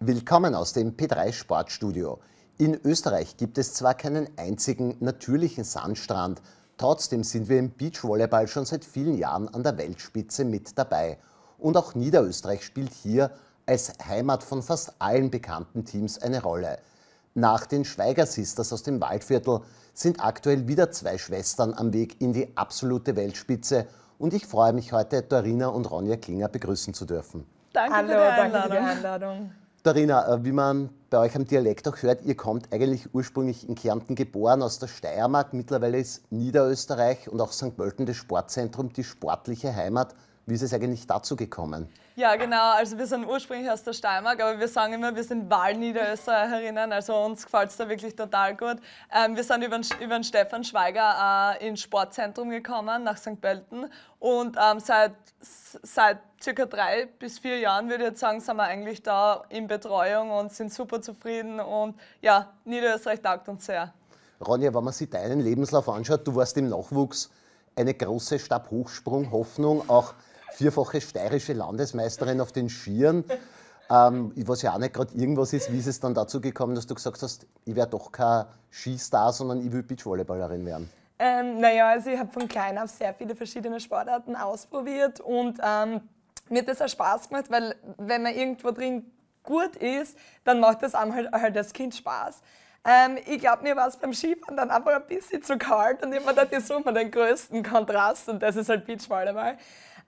Willkommen aus dem P3 Sportstudio. In Österreich gibt es zwar keinen einzigen natürlichen Sandstrand, trotzdem sind wir im Beachvolleyball schon seit vielen Jahren an der Weltspitze mit dabei. Und auch Niederösterreich spielt hier als Heimat von fast allen bekannten Teams eine Rolle. Nach den Schweiger Sisters aus dem Waldviertel sind aktuell wieder zwei Schwestern am Weg in die absolute Weltspitze und ich freue mich heute, Dorina und Ronja Klinger begrüßen zu dürfen. Danke Hallo, für die Einladung. Danke für die Einladung. Darina, äh, wie man bei euch am Dialekt auch hört, ihr kommt eigentlich ursprünglich in Kärnten geboren, aus der Steiermark. Mittlerweile ist Niederösterreich und auch St. Pölten das Sportzentrum, die sportliche Heimat. Wie ist es eigentlich dazu gekommen? Ja, genau. Also wir sind ursprünglich aus der Steiermark, aber wir sagen immer, wir sind Wahlniederösterreicherinnen. Also uns gefällt es da wirklich total gut. Ähm, wir sind über, über den Stefan Schweiger äh, ins Sportzentrum gekommen, nach St. Pölten. Und ähm, seit, seit circa drei bis vier Jahren, würde ich jetzt sagen, sind wir eigentlich da in Betreuung und sind super zufrieden. Und ja, Niederösterreich taugt uns sehr. Ronja, wenn man sich deinen Lebenslauf anschaut, du warst im Nachwuchs eine große Stabhochsprung-Hoffnung, auch vierfache steirische Landesmeisterin auf den Skiern. Ähm, was ja auch nicht gerade irgendwas ist, wie ist es dann dazu gekommen, dass du gesagt hast, ich werde doch kein Skistar, sondern ich will Beachvolleyballerin werden? Ähm, naja, also ich habe von klein auf sehr viele verschiedene Sportarten ausprobiert und ähm, mir hat das auch Spaß gemacht, weil wenn man irgendwo drin gut ist, dann macht das einem halt, halt als Kind Spaß. Ähm, ich glaube, mir war es beim Skifahren dann einfach ein bisschen zu kalt und ich habe mir gedacht, ich den größten Kontrast und das ist halt Beachvolleyball.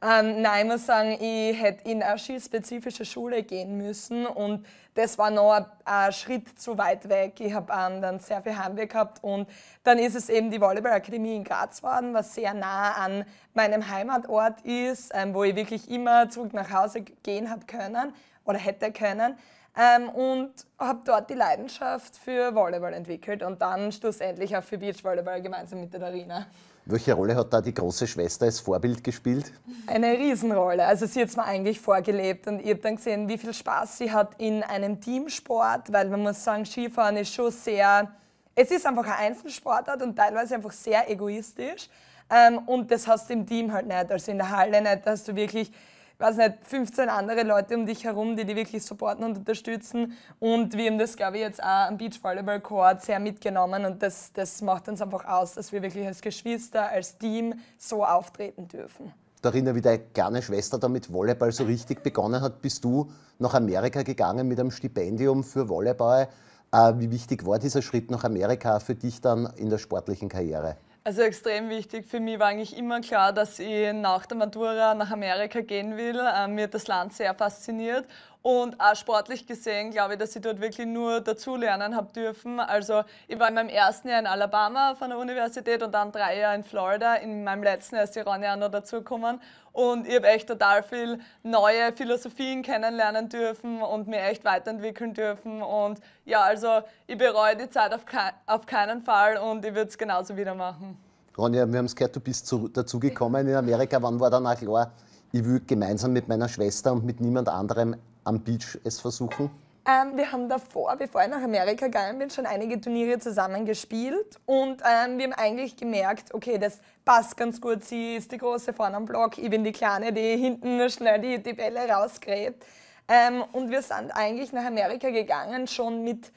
Ähm, nein, ich muss sagen, ich hätte in eine skispezifische Schule gehen müssen und das war noch ein, ein Schritt zu weit weg. Ich habe ähm, dann sehr viel Heimweh gehabt und dann ist es eben die Volleyballakademie in Graz geworden, was sehr nah an meinem Heimatort ist, ähm, wo ich wirklich immer zurück nach Hause gehen habe können oder hätte können. Ähm, und habe dort die Leidenschaft für Volleyball entwickelt und dann schlussendlich auch für Beachvolleyball gemeinsam mit der Darina. Welche Rolle hat da die große Schwester als Vorbild gespielt? Eine Riesenrolle. Also sie hat es mir eigentlich vorgelebt und ich habe dann gesehen, wie viel Spaß sie hat in einem Teamsport, weil man muss sagen, Skifahren ist schon sehr, es ist einfach ein Einzelsportart und teilweise einfach sehr egoistisch. Ähm, und das hast du im Team halt nicht, also in der Halle nicht, dass du wirklich weiß nicht, 15 andere Leute um dich herum, die dich wirklich supporten und unterstützen. Und wir haben das, glaube ich, jetzt auch am Beach Volleyball Court sehr mitgenommen und das, das macht uns einfach aus, dass wir wirklich als Geschwister, als Team so auftreten dürfen. Darin, wie deine kleine Schwester da mit Volleyball so richtig begonnen hat, bist du nach Amerika gegangen mit einem Stipendium für Volleyball. Äh, wie wichtig war dieser Schritt nach Amerika für dich dann in der sportlichen Karriere? Also extrem wichtig. Für mich war eigentlich immer klar, dass ich nach der Matura nach Amerika gehen will. Äh, mir hat das Land sehr fasziniert und auch sportlich gesehen glaube ich, dass ich dort wirklich nur dazulernen habe dürfen. Also ich war in meinem ersten Jahr in Alabama von der Universität und dann drei Jahre in Florida. In meinem letzten Jahr ist Iran ja noch dazugekommen. Und ich habe echt total viel neue Philosophien kennenlernen dürfen und mich echt weiterentwickeln dürfen. Und ja, also ich bereue die Zeit auf, ke auf keinen Fall und ich würde es genauso wieder machen. Ronja, wir haben es gehört, du bist zu, dazugekommen in Amerika. Wann war danach klar, ich will gemeinsam mit meiner Schwester und mit niemand anderem am Beach es versuchen? Ähm, wir haben davor, bevor ich nach Amerika gegangen bin, schon einige Turniere zusammen gespielt und ähm, wir haben eigentlich gemerkt, okay, das passt ganz gut. Sie ist die große vorne am Block, ich bin die Kleine, die hinten nur schnell die, die Bälle rausgräbt. Ähm, und wir sind eigentlich nach Amerika gegangen, schon mit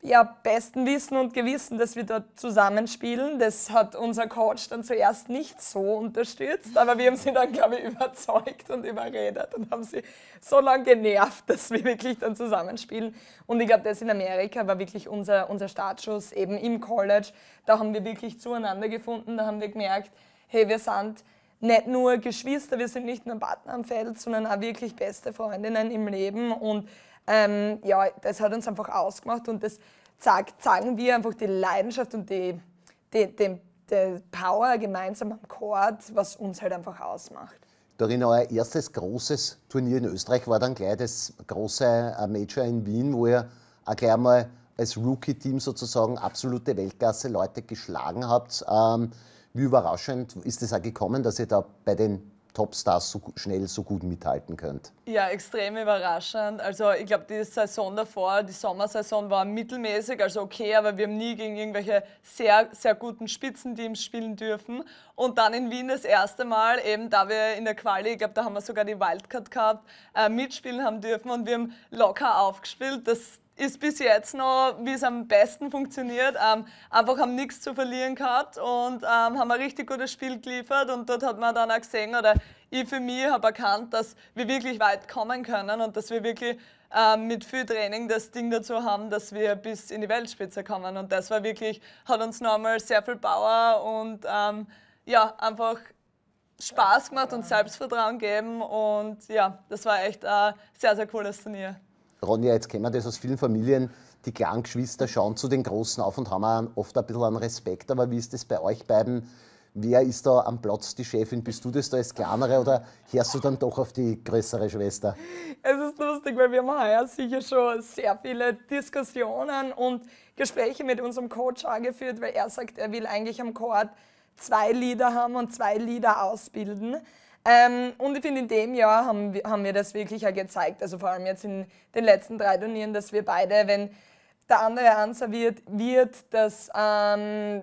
ja, besten Wissen und Gewissen, dass wir dort zusammenspielen. Das hat unser Coach dann zuerst nicht so unterstützt, aber wir haben sie dann, glaube ich, überzeugt und überredet und haben sie so lange genervt, dass wir wirklich dann zusammenspielen. Und ich glaube, das in Amerika war wirklich unser, unser Startschuss, eben im College. Da haben wir wirklich zueinander gefunden, da haben wir gemerkt, hey, wir sind nicht nur Geschwister, wir sind nicht nur Partner am Feld, sondern auch wirklich beste Freundinnen im Leben und ähm, ja, das hat uns einfach ausgemacht und das zeigt, zeigen wir einfach die Leidenschaft und die, die, die, die Power gemeinsam am Chord, was uns halt einfach ausmacht. Dorina, euer erstes großes Turnier in Österreich war dann gleich das große äh, Major in Wien, wo ihr auch gleich mal als Rookie-Team sozusagen absolute Weltklasse Leute geschlagen habt. Ähm, wie überraschend ist es auch gekommen, dass ihr da bei den Topstars so schnell so gut mithalten könnt? Ja, extrem überraschend. Also ich glaube, die Saison davor, die Sommersaison war mittelmäßig, also okay, aber wir haben nie gegen irgendwelche sehr, sehr guten Spitzenteams spielen dürfen. Und dann in Wien das erste Mal, eben da wir in der Quali, ich glaube, da haben wir sogar die Wildcard gehabt, äh, mitspielen haben dürfen und wir haben locker aufgespielt. Das, ist bis jetzt noch, wie es am besten funktioniert, ähm, einfach haben nichts zu verlieren gehabt und ähm, haben ein richtig gutes Spiel geliefert und dort hat man dann auch gesehen, oder ich für mich habe erkannt, dass wir wirklich weit kommen können und dass wir wirklich ähm, mit viel Training das Ding dazu haben, dass wir bis in die Weltspitze kommen und das war wirklich, hat uns nochmal sehr viel Power und ähm, ja, einfach Spaß gemacht und Selbstvertrauen geben und ja, das war echt ein sehr, sehr cooles Turnier. Ronja, jetzt kennen wir das aus vielen Familien, die kleinen Geschwister schauen zu den Großen auf und haben oft ein bisschen an Respekt. Aber wie ist das bei euch beiden? Wer ist da am Platz die Chefin? Bist du das da als Kleinere oder hörst du dann doch auf die größere Schwester? Es ist lustig, weil wir haben heuer sicher schon sehr viele Diskussionen und Gespräche mit unserem Coach angeführt, weil er sagt, er will eigentlich am Chord zwei Lieder haben und zwei Lieder ausbilden. Ähm, und ich finde, in dem Jahr haben, haben wir das wirklich auch gezeigt, also vor allem jetzt in den letzten drei Turnieren, dass wir beide, wenn der andere Answer wird, dass ähm,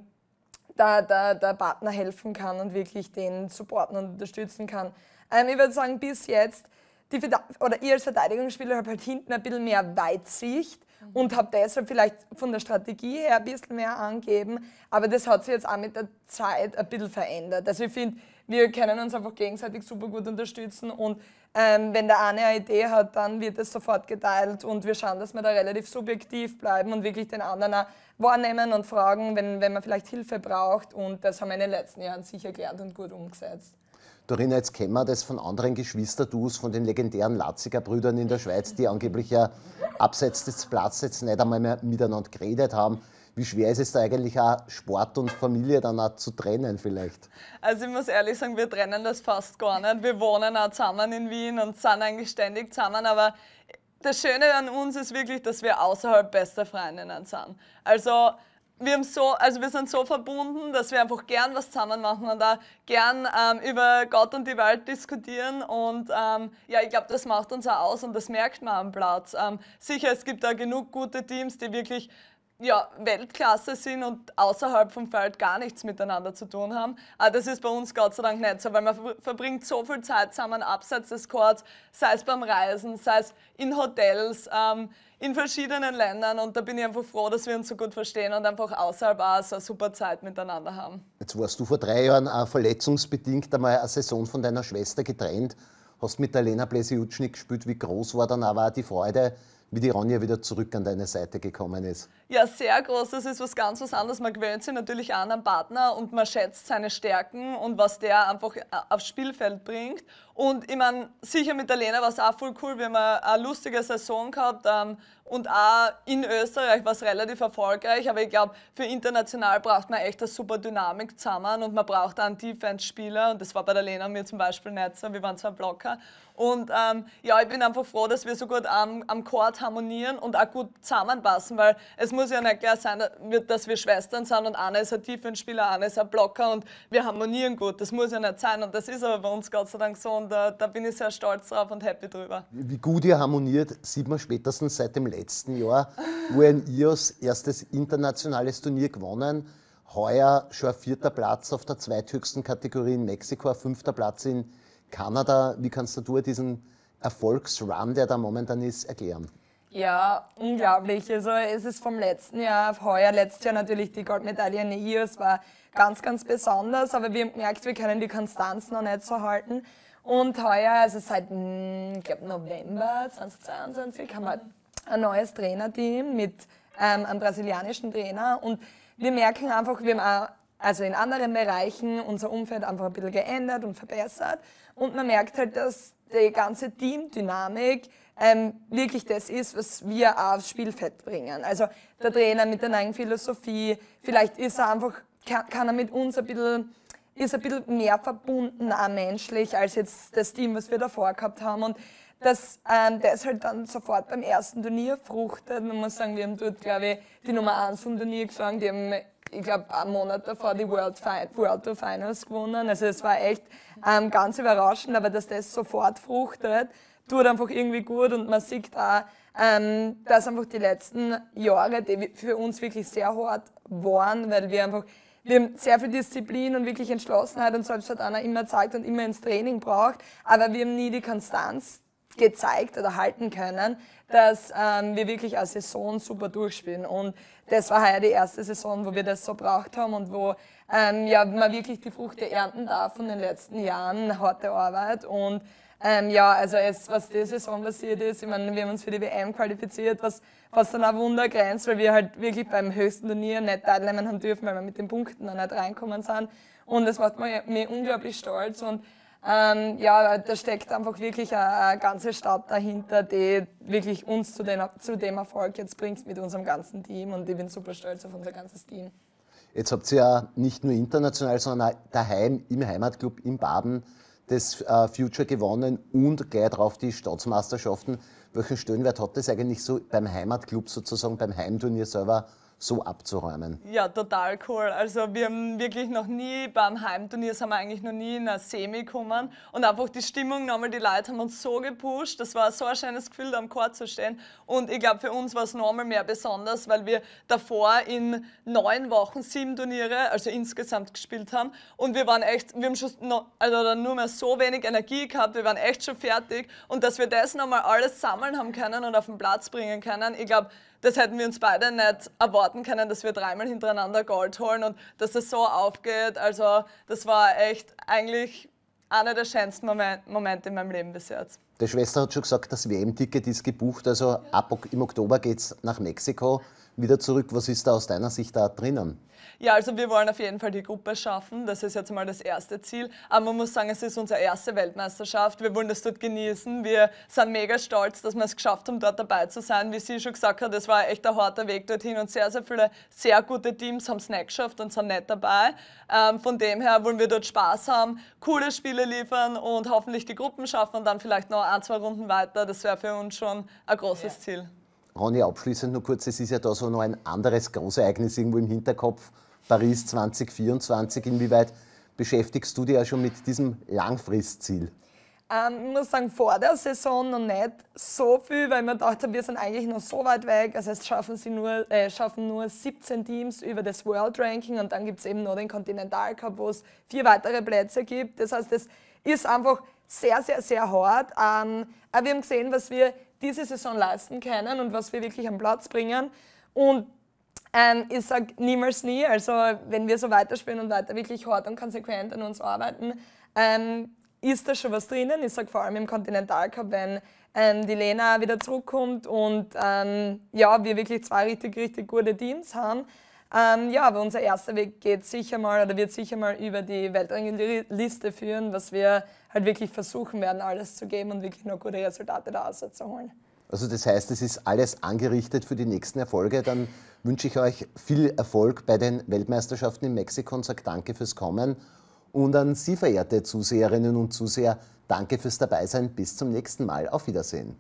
da, da, der Partner helfen kann und wirklich den supporten und unterstützen kann. Ähm, ich würde sagen, bis jetzt, die, oder ich als Verteidigungsspieler habe halt hinten ein bisschen mehr Weitsicht mhm. und habe deshalb vielleicht von der Strategie her ein bisschen mehr angeben, aber das hat sich jetzt auch mit der Zeit ein bisschen verändert. Also ich finde, wir können uns einfach gegenseitig super gut unterstützen und ähm, wenn der eine eine Idee hat, dann wird es sofort geteilt und wir schauen, dass wir da relativ subjektiv bleiben und wirklich den anderen auch wahrnehmen und fragen, wenn, wenn man vielleicht Hilfe braucht. Und das haben wir in den letzten Jahren sicher gelernt und gut umgesetzt. Dorina, jetzt kennen wir das von anderen Geschwisterduos, von den legendären Latziger Brüdern in der Schweiz, die angeblich ja abseits des Platzes nicht einmal mehr miteinander geredet haben. Wie schwer ist es da eigentlich auch, Sport und Familie dann auch zu trennen vielleicht? Also ich muss ehrlich sagen, wir trennen das fast gar nicht. Wir wohnen auch zusammen in Wien und sind eigentlich ständig zusammen, aber das Schöne an uns ist wirklich, dass wir außerhalb bester Freundinnen sind. Also wir, so, also wir sind so verbunden, dass wir einfach gern was zusammen machen und auch gern ähm, über Gott und die Welt diskutieren. Und ähm, ja, ich glaube, das macht uns auch aus und das merkt man am Platz. Ähm, sicher, es gibt da genug gute Teams, die wirklich ja, Weltklasse sind und außerhalb vom Feld gar nichts miteinander zu tun haben. Aber ah, das ist bei uns Gott sei Dank nicht so, weil man verbringt so viel Zeit zusammen abseits des Courts, sei es beim Reisen, sei es in Hotels, ähm, in verschiedenen Ländern und da bin ich einfach froh, dass wir uns so gut verstehen und einfach außerhalb auch so eine super Zeit miteinander haben. Jetzt warst du vor drei Jahren auch verletzungsbedingt einmal eine Saison von deiner Schwester getrennt, hast mit der Lena Blesiutschnik gespielt. Wie groß war dann aber auch die Freude, wie die Ronja wieder zurück an deine Seite gekommen ist? Ja, sehr groß. Das ist was ganz was anderes. Man gewöhnt sich natürlich an einen Partner und man schätzt seine Stärken und was der einfach äh, aufs Spielfeld bringt. Und ich meine, sicher mit der Lena war es auch voll cool. Wir haben eine lustige Saison gehabt ähm, und auch in Österreich war es relativ erfolgreich. Aber ich glaube, für international braucht man echt eine super Dynamik zusammen und man braucht auch einen Defense-Spieler. Und das war bei der Lena mir zum Beispiel nicht so. Wir waren zwei Blocker. Und ähm, ja, ich bin einfach froh, dass wir so gut am, am Chord harmonieren und auch gut zusammenpassen, weil es muss ja nicht klar sein, dass wir Schwestern sind und einer ist ein Tiefenspieler, einer ist ein Blocker und wir harmonieren gut. Das muss ja nicht sein und das ist aber bei uns Gott sei Dank so und da, äh, da bin ich sehr stolz drauf und happy drüber. Wie gut ihr harmoniert, sieht man spätestens seit dem letzten Jahr, wo ihr in IOS erstes internationales Turnier gewonnen heuer schon ein vierter Platz auf der zweithöchsten Kategorie in Mexiko, ein fünfter Platz in Kanada. Wie kannst du diesen Erfolgsrun, der da momentan ist, erklären? Ja, unglaublich. Also es ist vom letzten Jahr auf heuer, letztes Jahr natürlich die Goldmedaille in IOS war ganz, ganz besonders, aber wir haben gemerkt, wir können die Konstanz noch nicht so halten. Und heuer, also seit, hm, ich glaube, November 2022, haben wir ein neues Trainerteam mit ähm, einem brasilianischen Trainer und wir merken einfach, wir haben auch also in anderen Bereichen unser Umfeld einfach ein bisschen geändert und verbessert. Und man merkt halt, dass die ganze Teamdynamik ähm, wirklich das ist, was wir aufs Spielfeld bringen. Also der Trainer mit der neuen Philosophie, vielleicht ist er einfach, kann, er mit uns ein bisschen ist ein bisschen mehr verbunden auch menschlich als jetzt das Team, was wir davor gehabt haben. Und das, ähm, das halt dann sofort beim ersten Turnier fruchtet. Man muss sagen, wir haben dort, glaube ich, die Nummer eins vom Turnier geschlagen. Die haben ich glaube, einen Monat davor die World, fin World of Finals gewonnen. Also es war echt ähm, ganz überraschend, aber dass das sofort fruchtet, tut einfach irgendwie gut und man sieht auch, ähm, dass einfach die letzten Jahre, die für uns wirklich sehr hart waren, weil wir einfach, wir haben sehr viel Disziplin und wirklich Entschlossenheit und selbst hat einer immer Zeit und immer ins Training braucht, aber wir haben nie die Konstanz gezeigt oder halten können, dass ähm, wir wirklich eine Saison super durchspielen. Und das war heuer die erste Saison, wo wir das so braucht haben und wo ähm, ja, man wirklich die Früchte ernten darf von den letzten Jahren, harte Arbeit. Und ähm, ja, also es, was diese Saison passiert ist, ich meine, wir haben uns für die WM qualifiziert, was, was dann auch Wunder grenzt, weil wir halt wirklich beim höchsten Turnier nicht teilnehmen haben dürfen, weil wir mit den Punkten dann nicht reinkommen sind. Und das macht mir unglaublich stolz. Und ähm, ja, da steckt einfach wirklich eine, ganze Stadt dahinter, die wirklich uns zu, den, zu dem Erfolg jetzt bringt mit unserem ganzen Team und ich bin super stolz auf unser ganzes Team. Jetzt habt ihr ja nicht nur international, sondern auch daheim im Heimatclub in Baden das äh, Future gewonnen und gleich darauf die Staatsmeisterschaften. Welchen Stellenwert hat das eigentlich so beim Heimatclub sozusagen, beim Heimturnier selber? so abzuräumen. Ja, total cool. Also wir haben wirklich noch nie beim Heimturnier, sind wir eigentlich noch nie in eine Semi gekommen und einfach die Stimmung nochmal, die Leute haben uns so gepusht, das war so ein schönes Gefühl, da am Chor zu stehen und ich glaube, für uns war es nochmal mehr besonders, weil wir davor in neun Wochen sieben Turniere, also insgesamt gespielt haben und wir waren echt, wir haben schon noch, also nur mehr so wenig Energie gehabt, wir waren echt schon fertig und dass wir das nochmal alles sammeln haben können und auf den Platz bringen können, ich glaube, das hätten wir uns beide nicht erwarten können, dass wir dreimal hintereinander Gold holen und dass das so aufgeht. Also das war echt eigentlich einer der schönsten Momente in meinem Leben bis jetzt. Die Schwester hat schon gesagt, das WM-Ticket ist gebucht, also ab im Oktober geht es nach Mexiko wieder zurück. Was ist da aus deiner Sicht da drinnen? Ja, also wir wollen auf jeden Fall die Gruppe schaffen. Das ist jetzt mal das erste Ziel. Aber man muss sagen, es ist unsere erste Weltmeisterschaft. Wir wollen das dort genießen. Wir sind mega stolz, dass wir es geschafft haben, dort dabei zu sein. Wie sie schon gesagt hat, es war echt ein harter Weg dorthin und sehr, sehr viele sehr gute Teams haben es geschafft und sind nicht dabei. Ähm, von dem her wollen wir dort Spaß haben, coole Spiele liefern und hoffentlich die Gruppen schaffen und dann vielleicht noch ein, zwei Runden weiter. Das wäre für uns schon ein großes ja. Ziel. Ronny, abschließend nur kurz, es ist ja da so noch ein anderes Großereignis irgendwo im Hinterkopf, Paris 2024. Inwieweit beschäftigst du dich ja schon mit diesem Langfristziel? Ähm, ich muss sagen, vor der Saison noch nicht so viel, weil man dachte, wir sind eigentlich noch so weit weg. Also es schaffen, sie nur, äh, schaffen nur 17 Teams über das World Ranking und dann gibt es eben noch den Continental Cup, wo es vier weitere Plätze gibt. Das heißt, es ist einfach sehr, sehr, sehr hart. Ähm, aber wir haben gesehen, was wir diese Saison leisten können und was wir wirklich am Platz bringen. Und ähm, ich sage niemals nie, also wenn wir so weiterspielen und weiter wirklich hart und konsequent an uns arbeiten, ähm, ist da schon was drinnen. Ich sage vor allem im Continental wenn ähm, die Lena wieder zurückkommt und ähm, ja, wir wirklich zwei richtig, richtig gute Teams haben, ähm, ja, aber unser erster Weg geht sicher mal oder wird sicher mal über die Weltrangliste führen, was wir halt wirklich versuchen werden, alles zu geben und wirklich noch gute Resultate da zu Also das heißt, es ist alles angerichtet für die nächsten Erfolge. Dann wünsche ich euch viel Erfolg bei den Weltmeisterschaften in Mexiko und sage danke fürs Kommen. Und an Sie, verehrte Zuseherinnen und Zuseher, danke fürs Dabeisein. Bis zum nächsten Mal. Auf Wiedersehen.